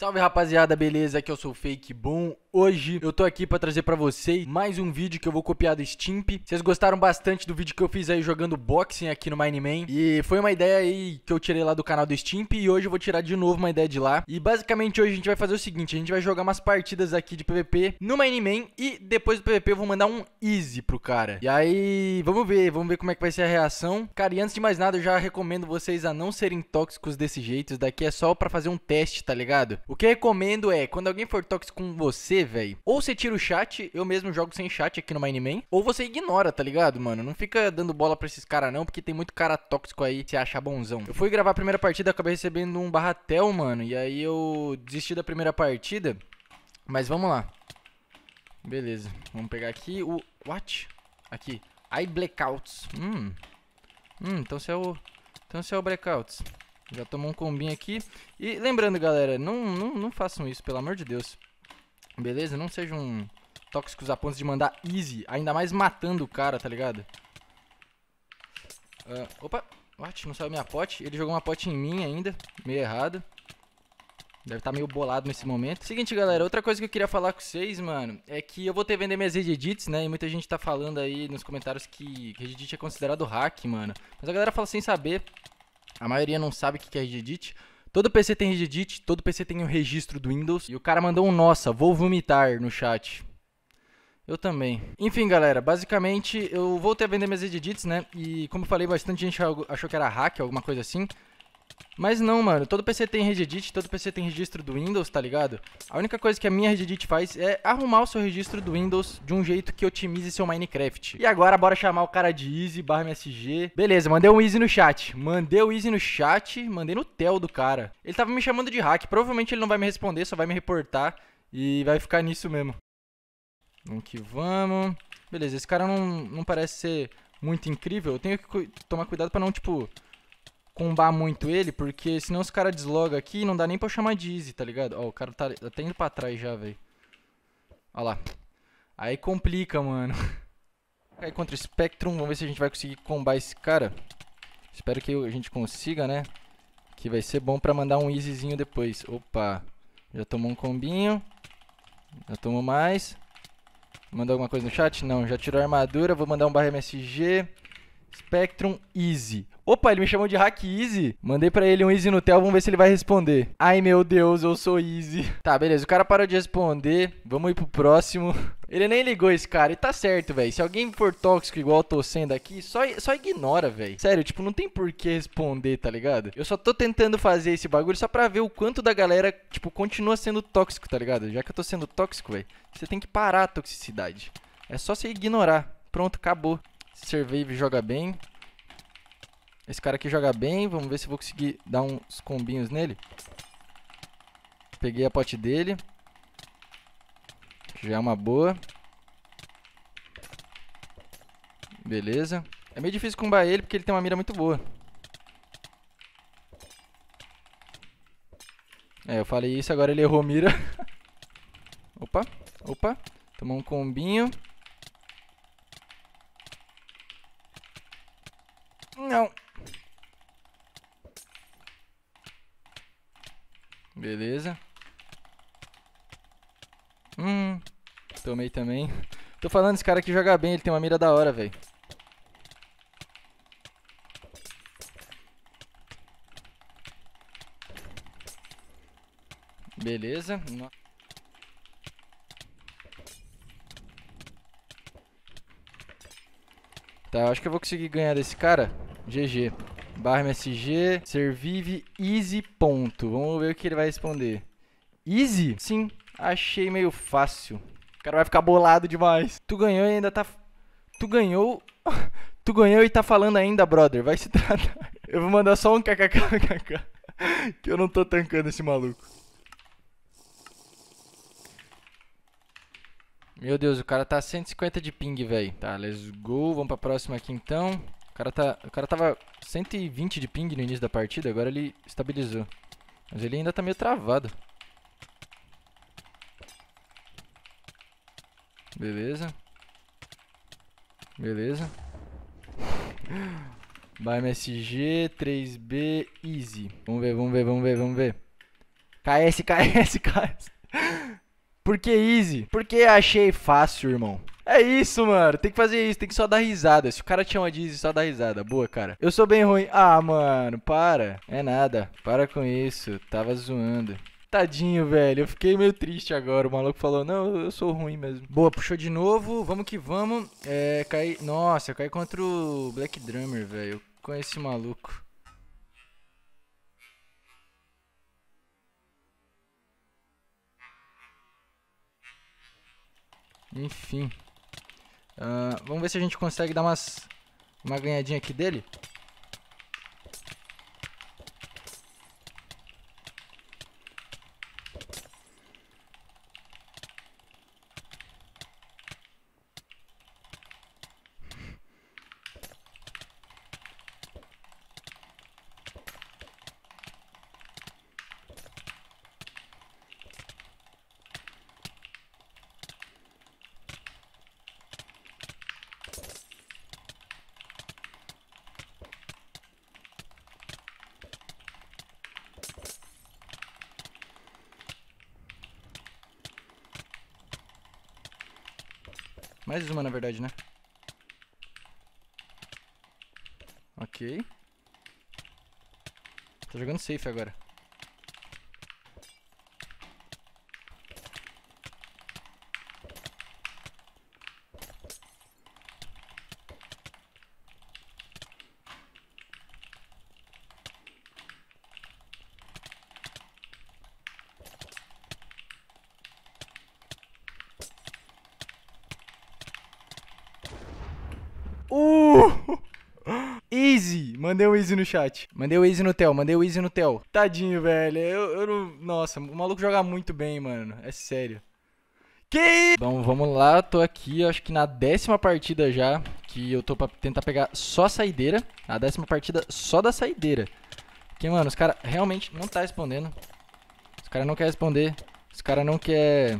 Salve rapaziada, beleza? Aqui eu é sou o Fake Boom Hoje eu tô aqui para trazer para vocês mais um vídeo que eu vou copiar do Stimp. Vocês gostaram bastante do vídeo que eu fiz aí jogando boxing aqui no Mineman. E foi uma ideia aí que eu tirei lá do canal do Stimp e hoje eu vou tirar de novo uma ideia de lá. E basicamente hoje a gente vai fazer o seguinte, a gente vai jogar umas partidas aqui de PVP no Mineman e depois do PVP eu vou mandar um easy pro cara. E aí, vamos ver, vamos ver como é que vai ser a reação. Cara, e antes de mais nada, eu já recomendo vocês a não serem tóxicos desse jeito. Isso daqui é só para fazer um teste, tá ligado? O que eu recomendo é, quando alguém for tóxico com você, velho. Ou você tira o chat, eu mesmo jogo sem chat aqui no Mine Man, ou você ignora, tá ligado, mano? Não fica dando bola pra esses caras não, porque tem muito cara tóxico aí que se acha bonzão. Eu fui gravar a primeira partida, acabei recebendo um barratel, mano, e aí eu desisti da primeira partida. Mas vamos lá. Beleza, vamos pegar aqui o... What? Aqui. ai Blackouts. Hum. Hum, então se é o... Então se é o Blackouts. Já tomou um combinho aqui. E lembrando, galera, não, não, não façam isso, pelo amor de Deus. Beleza? Não sejam tóxicos a ponto de mandar easy, ainda mais matando o cara, tá ligado? Uh, opa, what? Não saiu minha pote. Ele jogou uma pote em mim ainda, meio errado. Deve estar tá meio bolado nesse momento. Seguinte, galera, outra coisa que eu queria falar com vocês, mano, é que eu vou ter vender minhas Reddits, né? E muita gente tá falando aí nos comentários que Reddit é considerado hack, mano. Mas a galera fala sem saber. A maioria não sabe o que é Reddit. Todo PC tem Reddit, todo PC tem o um registro do Windows. E o cara mandou um nossa, vou vomitar no chat. Eu também. Enfim, galera, basicamente eu voltei a vender minhas edits, né? E como eu falei, bastante gente achou que era hack, alguma coisa assim. Mas não, mano, todo PC tem Reddit, todo PC tem registro do Windows, tá ligado? A única coisa que a minha Reddit faz é arrumar o seu registro do Windows de um jeito que otimize seu Minecraft. E agora bora chamar o cara de Easy barra MSG. Beleza, mandei um Easy no chat. Mandei o Easy no chat, mandei no tel do cara. Ele tava me chamando de hack, provavelmente ele não vai me responder, só vai me reportar e vai ficar nisso mesmo. Vamos que vamos. Beleza, esse cara não, não parece ser muito incrível. Eu tenho que cu tomar cuidado pra não, tipo combar muito ele, porque senão os caras deslogam aqui e não dá nem pra chamar de easy, tá ligado? Ó, o cara tá até indo pra trás já, velho. Ó lá. Aí complica, mano. Aí contra o Spectrum, vamos ver se a gente vai conseguir combar esse cara. Espero que a gente consiga, né? Que vai ser bom pra mandar um easyzinho depois. Opa. Já tomou um combinho. Já tomou mais. Mandou alguma coisa no chat? Não, já tirou a armadura. Vou mandar um barra MSG. Spectrum Easy. Opa, ele me chamou de Hack Easy. Mandei para ele um Easy no tel, vamos ver se ele vai responder. Ai meu Deus, eu sou Easy. Tá, beleza, o cara parou de responder. Vamos ir pro próximo. Ele nem ligou esse cara. E tá certo, velho. Se alguém for tóxico igual eu tô sendo aqui, só, só ignora, velho. Sério, tipo, não tem por que responder, tá ligado? Eu só tô tentando fazer esse bagulho só pra ver o quanto da galera, tipo, continua sendo tóxico, tá ligado? Já que eu tô sendo tóxico, velho, você tem que parar a toxicidade. É só você ignorar. Pronto, acabou. Survive joga bem. Esse cara aqui joga bem. Vamos ver se eu vou conseguir dar uns combinhos nele. Peguei a pote dele. Já é uma boa. Beleza. É meio difícil combar ele porque ele tem uma mira muito boa. É, eu falei isso, agora ele errou mira. opa, opa. Tomou um combinho. Não. Beleza. Hum, tomei também. Tô falando, esse cara aqui joga bem, ele tem uma mira da hora, velho. Beleza. Tá, acho que eu vou conseguir ganhar desse cara. GG barra msg, servive easy ponto. Vamos ver o que ele vai responder. Easy? Sim, achei meio fácil. O cara vai ficar bolado demais. Tu ganhou e ainda tá... Tu ganhou... tu ganhou e tá falando ainda, brother. Vai se tratar. Eu vou mandar só um kkkkk que eu não tô tancando esse maluco. Meu Deus, o cara tá 150 de ping, velho. Tá, let's go. Vamos pra próxima aqui então cara, tá, o cara tava 120 de ping no início da partida, agora ele estabilizou. Mas ele ainda tá meio travado. Beleza. Beleza. msg 3B, Easy. Vamos ver, vamos ver, vamos ver, vamos ver. KS, KS, KS. Por que Easy? Porque achei fácil, irmão. É isso, mano. Tem que fazer isso, tem que só dar risada. Se o cara te chama disso, só dá risada. Boa, cara. Eu sou bem ruim. Ah, mano, para. É nada. Para com isso. Tava zoando. Tadinho, velho. Eu fiquei meio triste agora. O maluco falou: Não, eu sou ruim mesmo. Boa, puxou de novo. Vamos que vamos. É, caí. Nossa, eu caí contra o Black Drummer, velho. Eu esse maluco. Enfim. Uh, vamos ver se a gente consegue dar umas, uma ganhadinha aqui dele. Mais uma, na verdade, né? Ok. Tô jogando safe agora. Easy! Mandei o Easy no chat. Mandei o Easy no Tel, mandei o Easy no Tel. Tadinho, velho. Eu, eu não. Nossa, o maluco joga muito bem, mano. É sério. Que Bom, vamos lá. Tô aqui, acho que na décima partida já. Que eu tô pra tentar pegar só saideira. A décima partida só da saideira. Porque, mano, os caras realmente não tá respondendo. Os caras não quer responder. Os caras não quer...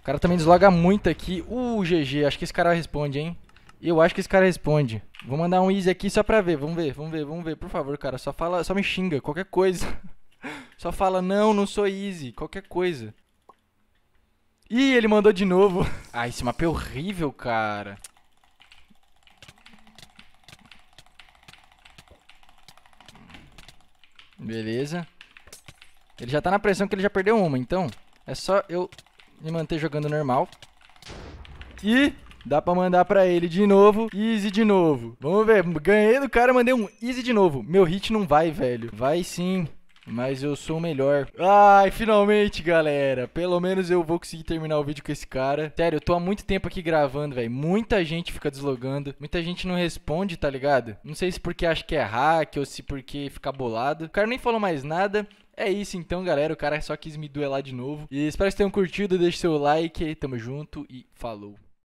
O cara também desloga muito aqui. Uh, GG. Acho que esse cara responde, hein. E eu acho que esse cara responde. Vou mandar um easy aqui só pra ver. Vamos ver, vamos ver, vamos ver. Por favor, cara, só fala, só me xinga, qualquer coisa. Só fala, não, não sou easy, qualquer coisa. Ih, ele mandou de novo. Ah, esse mapa é horrível, cara. Beleza. Ele já tá na pressão que ele já perdeu uma, então é só eu me manter jogando normal. E Dá pra mandar pra ele de novo. Easy de novo. Vamos ver. Ganhei do cara, mandei um easy de novo. Meu hit não vai, velho. Vai sim. Mas eu sou o melhor. Ai, finalmente, galera. Pelo menos eu vou conseguir terminar o vídeo com esse cara. Sério, eu tô há muito tempo aqui gravando, velho. Muita gente fica deslogando. Muita gente não responde, tá ligado? Não sei se porque acha que é hack ou se porque fica bolado. O cara nem falou mais nada. É isso então, galera. O cara só quis me duelar de novo. E espero que vocês tenham curtido. Deixe seu like. Tamo junto e falou.